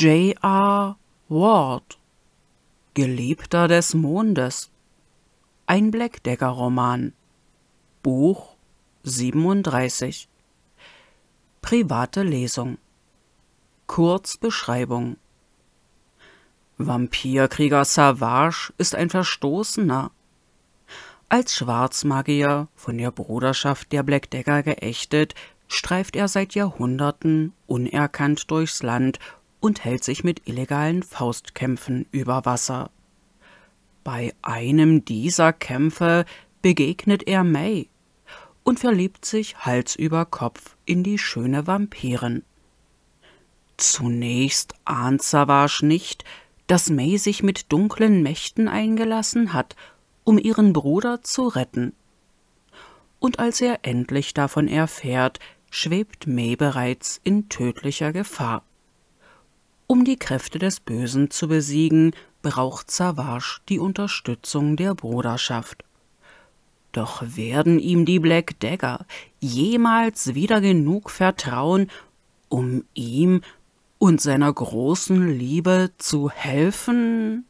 J.R. Ward Geliebter des Mondes Ein Blackdecker-Roman Buch 37 Private Lesung Kurzbeschreibung Vampirkrieger Savage ist ein Verstoßener. Als Schwarzmagier, von der Bruderschaft der Blackdecker geächtet, streift er seit Jahrhunderten unerkannt durchs Land und hält sich mit illegalen Faustkämpfen über Wasser. Bei einem dieser Kämpfe begegnet er May und verliebt sich Hals über Kopf in die schöne Vampirin. Zunächst ahnt Savage nicht, dass May sich mit dunklen Mächten eingelassen hat, um ihren Bruder zu retten. Und als er endlich davon erfährt, schwebt May bereits in tödlicher Gefahr. Um die Kräfte des Bösen zu besiegen, braucht Savage die Unterstützung der Bruderschaft. Doch werden ihm die Black Dagger jemals wieder genug vertrauen, um ihm und seiner großen Liebe zu helfen?